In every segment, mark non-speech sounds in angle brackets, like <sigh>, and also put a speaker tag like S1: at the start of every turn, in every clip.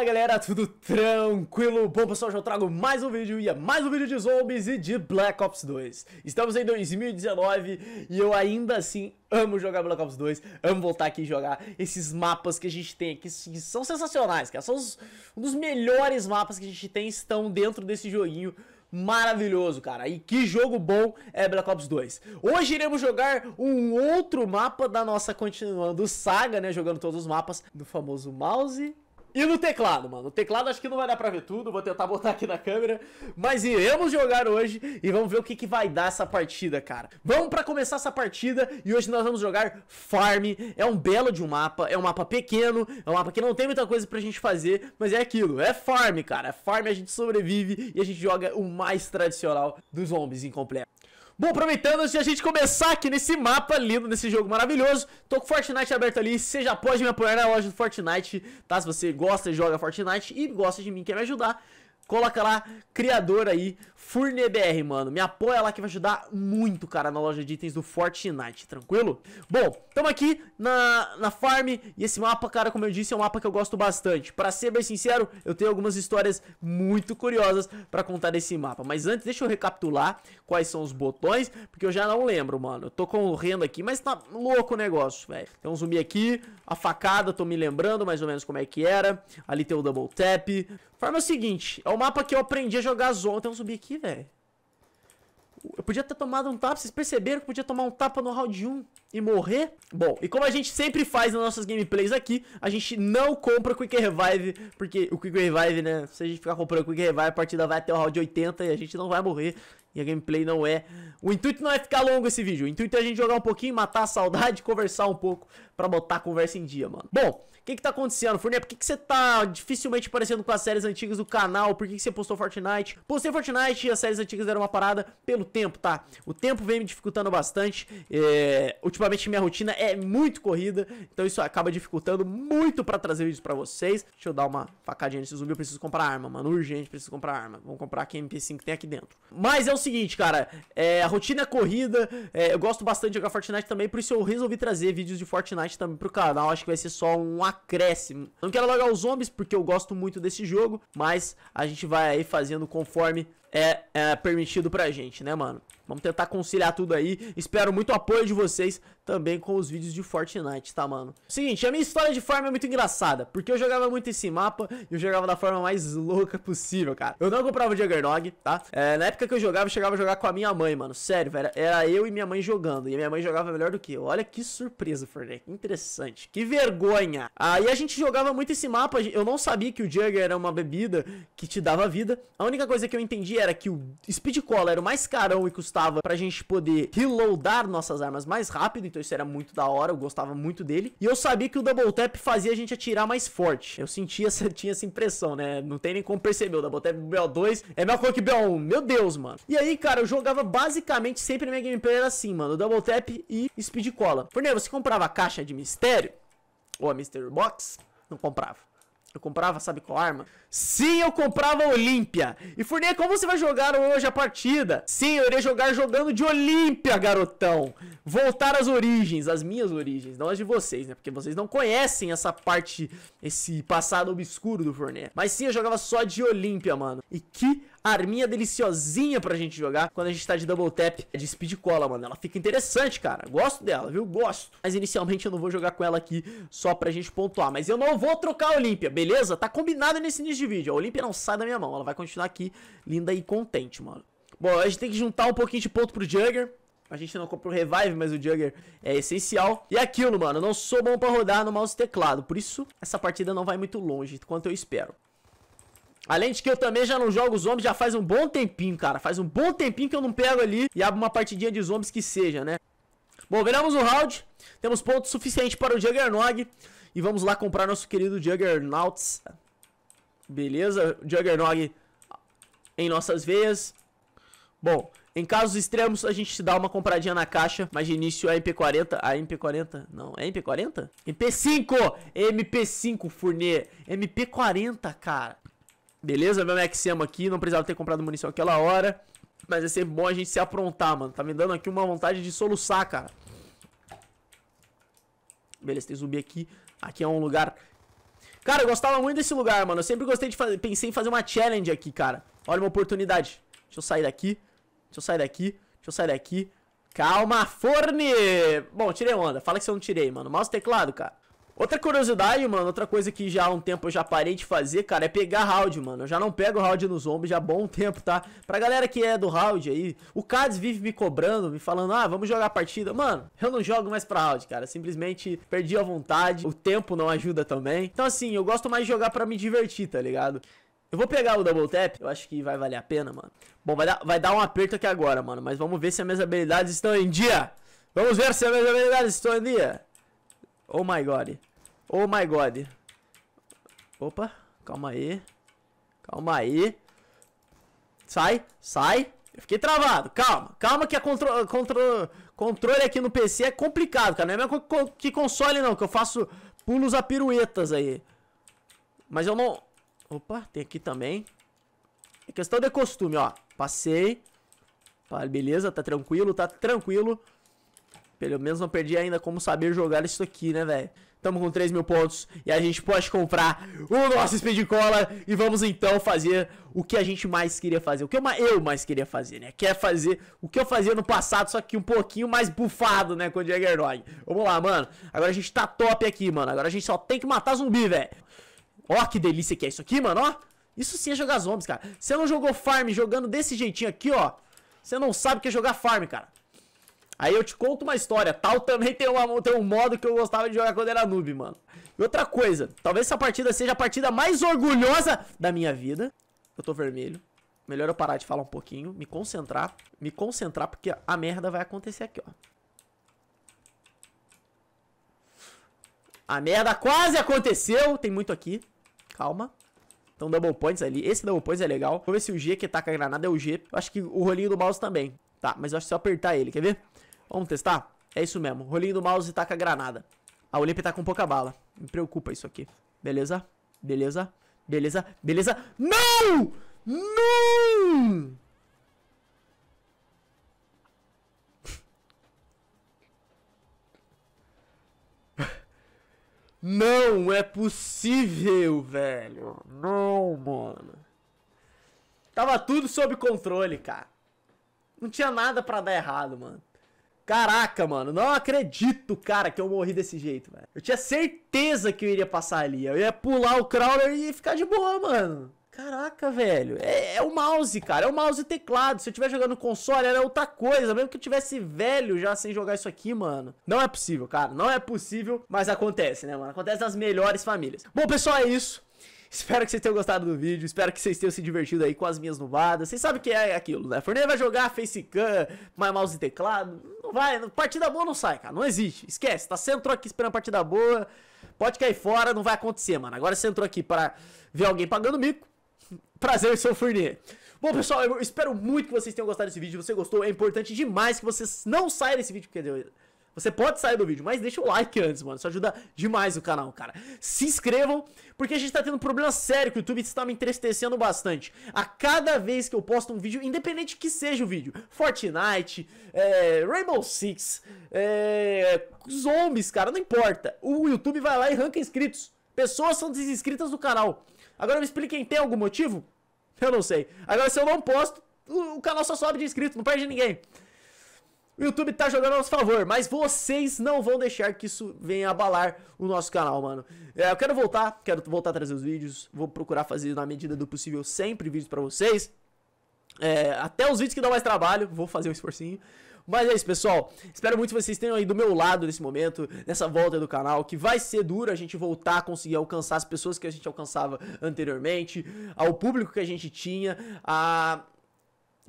S1: Fala galera, tudo tranquilo? Bom pessoal, já eu trago mais um vídeo e é mais um vídeo de zombies e de Black Ops 2 Estamos em 2019 e eu ainda assim amo jogar Black Ops 2 Amo voltar aqui e jogar esses mapas que a gente tem aqui, que são sensacionais, cara São os, um dos melhores mapas que a gente tem, estão dentro desse joguinho maravilhoso, cara. E que jogo bom é Black Ops 2. Hoje iremos jogar um outro mapa da nossa continuando saga, né? Jogando todos os mapas do famoso mouse e no teclado, mano. No teclado acho que não vai dar pra ver tudo, vou tentar botar aqui na câmera. Mas iremos jogar hoje e vamos ver o que, que vai dar essa partida, cara. Vamos pra começar essa partida e hoje nós vamos jogar Farm. É um belo de um mapa, é um mapa pequeno, é um mapa que não tem muita coisa pra gente fazer, mas é aquilo, é Farm, cara. É farm, a gente sobrevive e a gente joga o mais tradicional dos zombies incompleto. Bom, aproveitando antes de a gente começar aqui nesse mapa lindo, nesse jogo maravilhoso, tô com o Fortnite aberto ali, você já pode me apoiar na loja do Fortnite, tá? Se você gosta e joga Fortnite e gosta de mim, quer me ajudar, Coloca lá, criador aí, FurneBR, mano. Me apoia lá que vai ajudar muito, cara, na loja de itens do Fortnite, tranquilo? Bom, tamo aqui na, na farm e esse mapa, cara, como eu disse, é um mapa que eu gosto bastante. Pra ser bem sincero, eu tenho algumas histórias muito curiosas pra contar desse mapa. Mas antes, deixa eu recapitular quais são os botões, porque eu já não lembro, mano. Eu tô correndo aqui, mas tá louco o negócio, velho. Tem um zumbi aqui, a facada, tô me lembrando mais ou menos como é que era. Ali tem o double tap é o seguinte, é o mapa que eu aprendi a jogar zone, Então eu subi aqui, velho. Eu podia ter tomado um tapa, vocês perceberam que podia tomar um tapa no round 1 e morrer? Bom, e como a gente sempre faz nas nossas gameplays aqui, a gente não compra Quick Revive, porque o Quick Revive, né, se a gente ficar comprando Quick Revive, a partida vai até o round 80 e a gente não vai morrer. E a gameplay não é... O intuito não é ficar longo esse vídeo. O intuito é a gente jogar um pouquinho, matar a saudade, conversar um pouco pra botar a conversa em dia, mano. Bom, o que que tá acontecendo, Furnier? Por que que você tá dificilmente parecendo com as séries antigas do canal? Por que que você postou Fortnite? Postei Fortnite e as séries antigas eram uma parada pelo tempo, tá? O tempo vem me dificultando bastante. É... Ultimamente minha rotina é muito corrida, então isso acaba dificultando muito pra trazer vídeos pra vocês. Deixa eu dar uma facadinha nesse zumbi. Eu preciso comprar arma, mano. Urgente, preciso comprar arma. Vamos comprar aqui a MP5 que tem aqui dentro. Mas o seguinte, cara, é, a rotina é corrida, é, eu gosto bastante de jogar Fortnite também, por isso eu resolvi trazer vídeos de Fortnite também pro canal, acho que vai ser só um acréscimo. Não quero largar os zombies, porque eu gosto muito desse jogo, mas a gente vai aí fazendo conforme é é, permitido pra gente, né, mano? Vamos tentar conciliar tudo aí. Espero muito apoio de vocês também com os vídeos de Fortnite, tá, mano? Seguinte, a minha história de farm é muito engraçada, porque eu jogava muito esse mapa e eu jogava da forma mais louca possível, cara. Eu não comprava o Juggernog, tá? É, na época que eu jogava, eu chegava a jogar com a minha mãe, mano. Sério, velho, era eu e minha mãe jogando, e a minha mãe jogava melhor do que eu. Olha que surpresa, Fortnite. Interessante. Que vergonha. Aí ah, a gente jogava muito esse mapa, eu não sabia que o Jugger era uma bebida que te dava vida. A única coisa que eu entendi era que o o Speed Cola era o mais carão e custava pra gente poder reloadar nossas armas mais rápido, então isso era muito da hora, eu gostava muito dele. E eu sabia que o Double Tap fazia a gente atirar mais forte. Eu sentia <laughs> tinha essa impressão, né? Não tem nem como perceber, o Double Tap BO2 é melhor mesma coisa que BO1, meu Deus, mano. E aí, cara, eu jogava basicamente sempre na minha gameplay era assim, mano, Double Tap e Speed Cola. Forneiro, você comprava caixa de mistério? Ou a Mystery Box? Não comprava. Eu comprava, sabe qual arma? Sim, eu comprava a Olímpia. E Furnia, como você vai jogar hoje a partida? Sim, eu irei jogar jogando de Olímpia, garotão. Voltar às origens, às minhas origens, não as de vocês, né? Porque vocês não conhecem essa parte, esse passado obscuro do Furnia. Mas sim, eu jogava só de Olímpia, mano. E que arminha deliciosinha pra gente jogar quando a gente tá de double tap é de speed cola, mano. Ela fica interessante, cara. Gosto dela, viu? Gosto. Mas inicialmente eu não vou jogar com ela aqui só pra gente pontuar. Mas eu não vou trocar a Olímpia, beleza? Tá combinado nesse início de vídeo. A Olímpia não sai da minha mão. Ela vai continuar aqui linda e contente, mano. Bom, a gente tem que juntar um pouquinho de ponto pro Jugger. A gente não o revive, mas o Jugger é essencial. E aquilo, mano, não sou bom pra rodar no mouse e teclado. Por isso, essa partida não vai muito longe, quanto eu espero. Além de que eu também já não jogo zombies já faz um bom tempinho, cara. Faz um bom tempinho que eu não pego ali e abro uma partidinha de zombies que seja, né? Bom, viramos o round. Temos ponto suficiente para o Juggernog. E vamos lá comprar nosso querido Juggernauts. Beleza, Juggernog em nossas veias. Bom, em casos extremos a gente dá uma compradinha na caixa, mas de início a MP40, a MP40, não, é MP40? MP5, MP5, Furnê, MP40, cara. Beleza? Meu Maxemo aqui, não precisava ter comprado munição aquela hora. Mas é sempre bom a gente se aprontar, mano. Tá me dando aqui uma vontade de soluçar, cara. Beleza, tem zumbi aqui. Aqui é um lugar... Cara, eu gostava muito desse lugar, mano. Eu sempre gostei de fazer... Pensei em fazer uma challenge aqui, cara. Olha uma oportunidade. Deixa eu sair daqui. Deixa eu sair daqui. Deixa eu sair daqui. Calma, forne! Bom, tirei onda. Fala que eu não tirei, mano. Mouse teclado, cara. Outra curiosidade, mano, outra coisa que já há um tempo eu já parei de fazer, cara, é pegar round, mano. Eu já não pego round no zombie já há bom <laughs> tempo, tá? Pra galera que é do round aí, o Cades vive me cobrando, me falando, ah, vamos jogar a partida. Mano, eu não jogo mais pra round, cara. Simplesmente perdi a vontade, o tempo não ajuda também. Então, assim, eu gosto mais de jogar pra me divertir, tá ligado? Eu vou pegar o double tap, eu acho que vai valer a pena, mano. Bom, vai dar, vai dar um aperto aqui agora, mano, mas vamos ver se as minhas habilidades estão em dia. Vamos ver se as minhas habilidades estão em dia. Oh my god. Oh my god. Opa, calma aí. Calma aí. Sai, sai. Eu fiquei travado, calma. Calma que a contro contro controle aqui no PC é complicado, cara. Não é mesmo que console não, que eu faço pulos a piruetas aí. Mas eu não... Opa, tem aqui também. É questão de costume, ó. Passei. Beleza, tá tranquilo, tá tranquilo. Pelo menos não perdi ainda como saber jogar isso aqui, né, velho. Estamos com 3 mil pontos e a gente pode comprar o nosso Speed Cola. E vamos então fazer o que a gente mais queria fazer. O que eu, mais queria fazer, né? Quer é fazer o que eu fazia no passado, só que um pouquinho mais bufado, né? Com o Jaggerdog. Vamos lá, mano. Agora a gente tá top aqui, mano. Agora a gente só tem que matar zumbi, velho. Ó, que delícia que é isso aqui, mano, ó. Isso sim é jogar zombies, cara. Você não jogou farm jogando desse jeitinho aqui, ó. Você não sabe o que é jogar farm, cara. Aí eu te conto uma história. Tal também tem, uma, tem um modo que eu gostava de jogar quando era noob, mano. E outra coisa, talvez essa partida seja a partida mais orgulhosa da minha vida. Eu tô vermelho. Melhor eu parar de falar um pouquinho, me concentrar. Me concentrar, porque a merda vai acontecer aqui, ó. A merda quase aconteceu. Tem muito aqui. Calma. Então, double points ali. Esse double points é legal. Vou ver se o G que taca a granada é o G. Eu acho que o rolinho do mouse também. Tá, mas eu acho que se eu apertar ele, quer ver? Vamos testar? É isso mesmo. Rolinho do mouse taca a granada. A Olímpia tá com pouca bala. Me preocupa isso aqui. Beleza? Beleza? Beleza? Beleza? Não! Não! <laughs> Não é possível, velho. Não, mano. Tava tudo sob controle, cara. Não tinha nada para dar errado, mano. Caraca, mano, não acredito, cara, que eu morri desse jeito, velho. Eu tinha certeza que eu iria passar ali. Eu ia pular o crawler e ficar de boa, mano. Caraca, velho. É, é, o mouse, cara. É o mouse e teclado. Se eu estiver jogando console, era outra coisa. Mesmo que eu tivesse velho já sem jogar isso aqui, mano. Não é possível, cara. Não é possível, mas acontece, né, mano? Acontece nas melhores famílias. Bom, pessoal, é isso. Espero que vocês tenham gostado do vídeo, espero que vocês tenham se divertido aí com as minhas nubadas. Vocês sabem que é aquilo, né? Forneira vai jogar facecam, mais mouse e teclado. Não vai, partida boa não sai, cara. Não existe. Esquece, tá? Você entrou aqui esperando partida boa, pode cair fora, não vai acontecer, mano. Agora você entrou aqui para ver alguém pagando mico. <laughs> Prazer, o Fournier. Bom, pessoal, eu espero muito que vocês tenham gostado desse vídeo. Se você gostou, é importante demais que vocês não saiam desse vídeo, porque... Você pode sair do vídeo, mas deixa o like antes, mano. Isso ajuda demais o canal, cara. Se inscrevam, porque a gente tá tendo um problema sério que o YouTube está me entristecendo bastante. A cada vez que eu posto um vídeo, independente que seja o vídeo, Fortnite, é, Rainbow Six, é, zombies, cara, não importa. O YouTube vai lá e arranca inscritos. Pessoas são desinscritas do canal. Agora me expliquem, tem algum motivo? Eu não sei. Agora se eu não posto, o canal só sobe de inscrito, não perde ninguém. O YouTube tá jogando a nosso favor, mas vocês não vão deixar que isso venha abalar o nosso canal, mano. É, eu quero voltar, quero voltar a trazer os vídeos. Vou procurar fazer na medida do possível sempre vídeos para vocês. É, até os vídeos que dão mais trabalho, vou fazer um esforcinho. Mas é isso, pessoal. Espero muito que vocês tenham aí do meu lado nesse momento, nessa volta do canal, que vai ser duro a gente voltar a conseguir alcançar as pessoas que a gente alcançava anteriormente, ao público que a gente tinha, a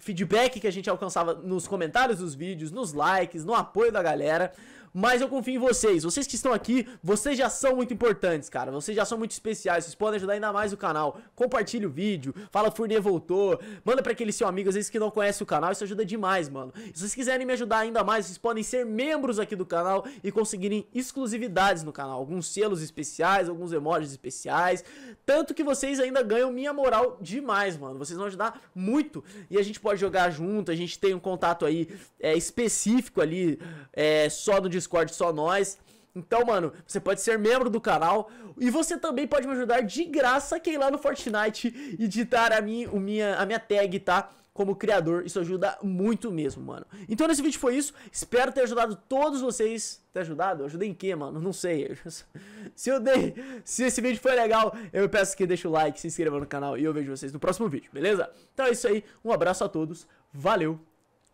S1: feedback que a gente alcançava nos comentários dos vídeos, nos likes, no apoio da galera mas eu confio em vocês. Vocês que estão aqui, vocês já são muito importantes, cara. Vocês já são muito especiais, vocês podem ajudar ainda mais o canal. Compartilhe o vídeo, fala Fournier voltou, manda para aquele seu amigo, às vezes que não conhece o canal, isso ajuda demais, mano. se vocês quiserem me ajudar ainda mais, vocês podem ser membros aqui do canal e conseguirem exclusividades no canal, alguns selos especiais, alguns emojis especiais, tanto que vocês ainda ganham minha moral demais, mano. Vocês vão ajudar muito e a gente pode jogar junto, a gente tem um contato aí é, específico ali, é, só no Discord Discord só nós. Então, mano, você pode ser membro do canal e você também pode me ajudar de graça quem lá no Fortnite e editar a minha, minha, a minha tag, tá? Como criador, isso ajuda muito mesmo, mano. Então, nesse vídeo foi isso. Espero ter ajudado todos vocês. Ter ajudado? ajudei em quê, mano? Não sei. <laughs> Se eu dei, se esse vídeo foi legal, eu peço que deixe o like, se inscreva no canal e eu vejo vocês no próximo vídeo, beleza? Então é isso aí. Um abraço a todos. Valeu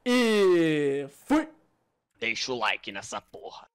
S1: e fui! Deixa o like nessa porra.